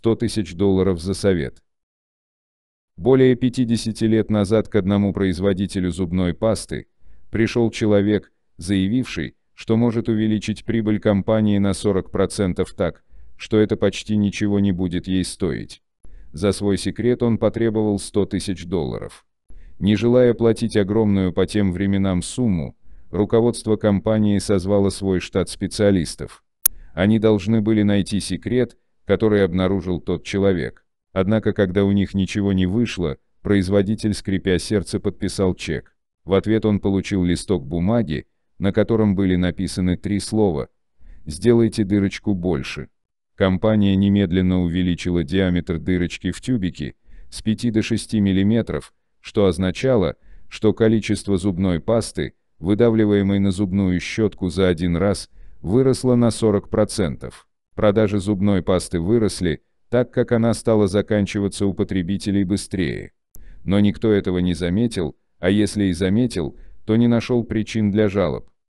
100 тысяч долларов за совет. Более 50 лет назад к одному производителю зубной пасты пришел человек, заявивший, что может увеличить прибыль компании на 40% так, что это почти ничего не будет ей стоить. За свой секрет он потребовал 100 тысяч долларов. Не желая платить огромную по тем временам сумму, руководство компании созвало свой штат специалистов. Они должны были найти секрет, который обнаружил тот человек. Однако, когда у них ничего не вышло, производитель, скрипя сердце, подписал чек. В ответ он получил листок бумаги, на котором были написаны три слова «Сделайте дырочку больше». Компания немедленно увеличила диаметр дырочки в тюбике с 5 до 6 мм, что означало, что количество зубной пасты, выдавливаемой на зубную щетку за один раз, выросло на 40%. Продажи зубной пасты выросли, так как она стала заканчиваться у потребителей быстрее. Но никто этого не заметил, а если и заметил, то не нашел причин для жалоб.